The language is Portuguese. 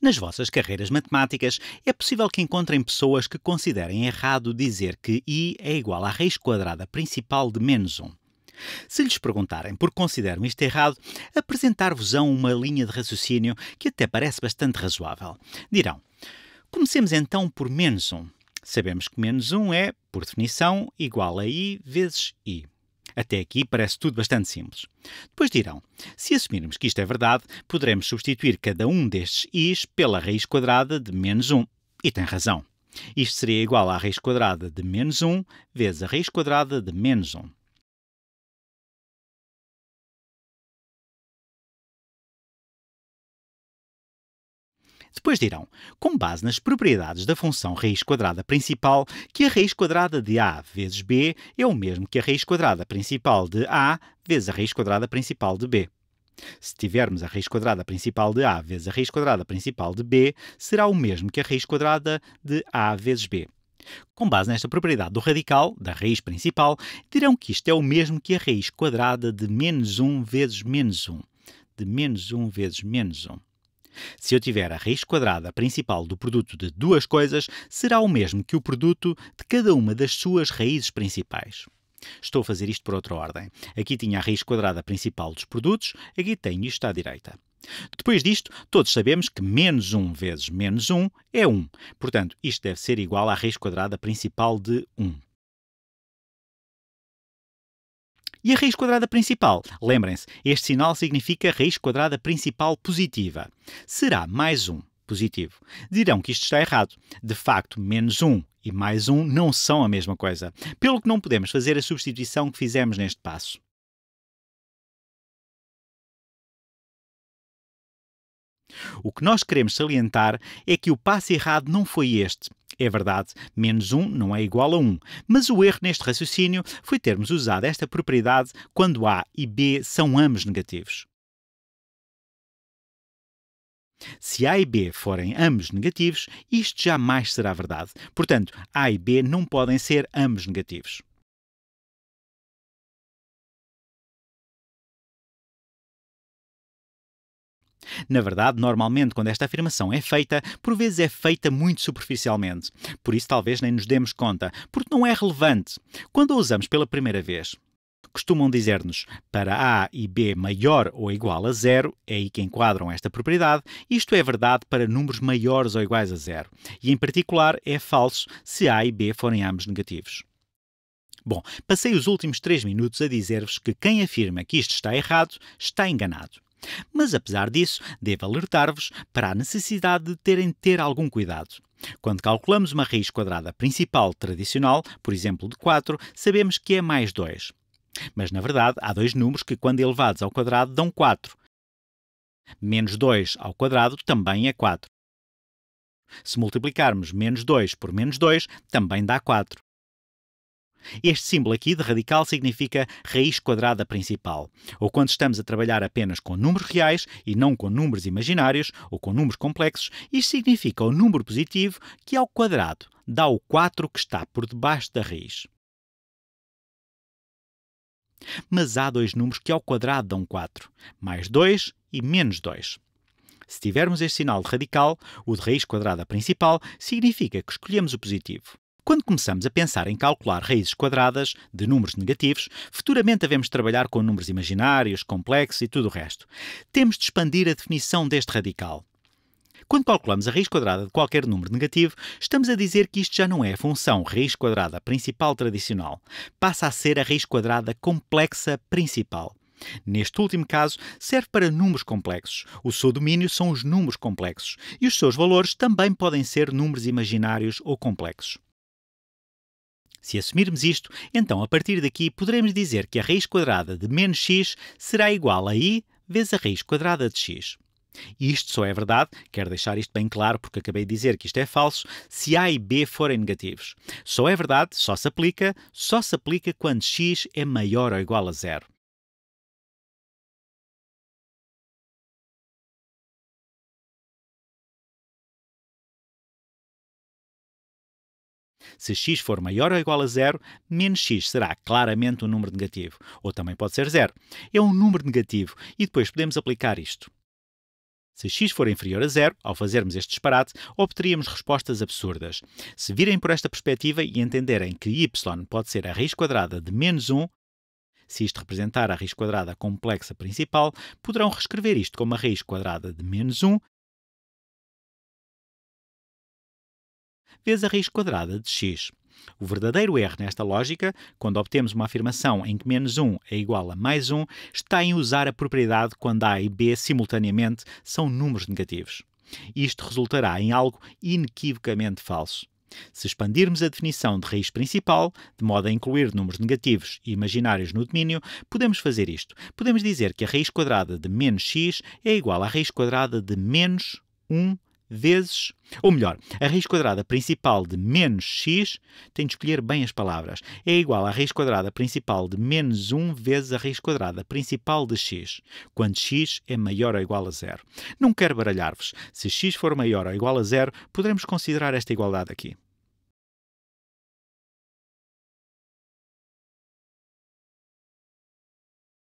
Nas vossas carreiras matemáticas, é possível que encontrem pessoas que considerem errado dizer que i é igual à raiz quadrada principal de menos 1. Se lhes perguntarem por que consideram isto errado, apresentar-vos-ão uma linha de raciocínio que até parece bastante razoável. Dirão: comecemos então por menos 1. Sabemos que menos 1 é, por definição, igual a i vezes i. Até aqui parece tudo bastante simples. Depois dirão: se assumirmos que isto é verdade, poderemos substituir cada um destes i's pela raiz quadrada de menos 1. E tem razão. Isto seria igual à raiz quadrada de menos 1 vezes a raiz quadrada de menos 1. Depois dirão, com base nas propriedades da função raiz quadrada principal, que a raiz quadrada de a vezes b é o mesmo que a raiz quadrada principal de a vezes a raiz quadrada principal de b. Se tivermos a raiz quadrada principal de a vezes a raiz quadrada principal de b, será o mesmo que a raiz quadrada de a vezes b. Com base nesta propriedade do radical, da raiz principal, dirão que isto é o mesmo que a raiz quadrada de menos 1 vezes menos 1. De menos 1 vezes menos 1. Se eu tiver a raiz quadrada principal do produto de duas coisas, será o mesmo que o produto de cada uma das suas raízes principais. Estou a fazer isto por outra ordem. Aqui tinha a raiz quadrada principal dos produtos, aqui tenho isto à direita. Depois disto, todos sabemos que menos 1 vezes menos 1 é 1. Portanto, isto deve ser igual à raiz quadrada principal de 1. E a raiz quadrada principal? Lembrem-se, este sinal significa raiz quadrada principal positiva. Será mais um positivo. Dirão que isto está errado. De facto, menos um e mais um não são a mesma coisa, pelo que não podemos fazer a substituição que fizemos neste passo. O que nós queremos salientar é que o passo errado não foi este, é verdade, menos 1 não é igual a 1, mas o erro neste raciocínio foi termos usado esta propriedade quando A e B são ambos negativos. Se A e B forem ambos negativos, isto jamais será verdade. Portanto, A e B não podem ser ambos negativos. Na verdade, normalmente, quando esta afirmação é feita, por vezes é feita muito superficialmente. Por isso, talvez nem nos demos conta, porque não é relevante. Quando a usamos pela primeira vez, costumam dizer-nos para A e B maior ou igual a zero, é aí que enquadram esta propriedade, isto é verdade para números maiores ou iguais a zero, e em particular é falso se A e B forem ambos negativos. Bom, passei os últimos três minutos a dizer-vos que quem afirma que isto está errado está enganado. Mas apesar disso, devo alertar-vos para a necessidade de terem de ter algum cuidado. Quando calculamos uma raiz quadrada principal tradicional, por exemplo de 4, sabemos que é mais 2. Mas na verdade, há dois números que, quando elevados ao quadrado, dão 4. Menos 2 ao quadrado também é 4. Se multiplicarmos menos 2 por menos 2, também dá 4. Este símbolo aqui de radical significa raiz quadrada principal, ou quando estamos a trabalhar apenas com números reais e não com números imaginários ou com números complexos, isto significa o número positivo que ao quadrado dá o 4 que está por debaixo da raiz. Mas há dois números que ao quadrado dão 4, mais 2 e menos 2. Se tivermos este sinal de radical, o de raiz quadrada principal, significa que escolhemos o positivo. Quando começamos a pensar em calcular raízes quadradas de números negativos, futuramente devemos trabalhar com números imaginários, complexos e tudo o resto. Temos de expandir a definição deste radical. Quando calculamos a raiz quadrada de qualquer número negativo, estamos a dizer que isto já não é a função raiz quadrada principal tradicional, passa a ser a raiz quadrada complexa principal. Neste último caso, serve para números complexos. O seu domínio são os números complexos e os seus valores também podem ser números imaginários ou complexos. Se assumirmos isto, então a partir daqui poderemos dizer que a raiz quadrada de menos x será igual a i vezes a raiz quadrada de x. Isto só é verdade, quero deixar isto bem claro porque acabei de dizer que isto é falso, se A e B forem negativos. Só é verdade, só se aplica, só se aplica quando x é maior ou igual a zero. Se x for maior ou igual a zero, menos x será claramente um número negativo, ou também pode ser zero. É um número negativo e depois podemos aplicar isto. Se x for inferior a zero, ao fazermos este disparate, obteríamos respostas absurdas. Se virem por esta perspectiva e entenderem que y pode ser a raiz quadrada de menos 1, se isto representar a raiz quadrada complexa principal, poderão reescrever isto como a raiz quadrada de menos 1 vezes a raiz quadrada de x. O verdadeiro erro nesta lógica, quando obtemos uma afirmação em que menos 1 é igual a mais 1, está em usar a propriedade quando a e b simultaneamente são números negativos. Isto resultará em algo inequivocamente falso. Se expandirmos a definição de raiz principal, de modo a incluir números negativos e imaginários no domínio, podemos fazer isto. Podemos dizer que a raiz quadrada de menos x é igual à raiz quadrada de menos 1 vezes, ou melhor, a raiz quadrada principal de menos x, tem de escolher bem as palavras, é igual à raiz quadrada principal de menos 1 vezes a raiz quadrada principal de x, quando x é maior ou igual a zero. Não quero baralhar-vos. Se x for maior ou igual a zero, poderemos considerar esta igualdade aqui.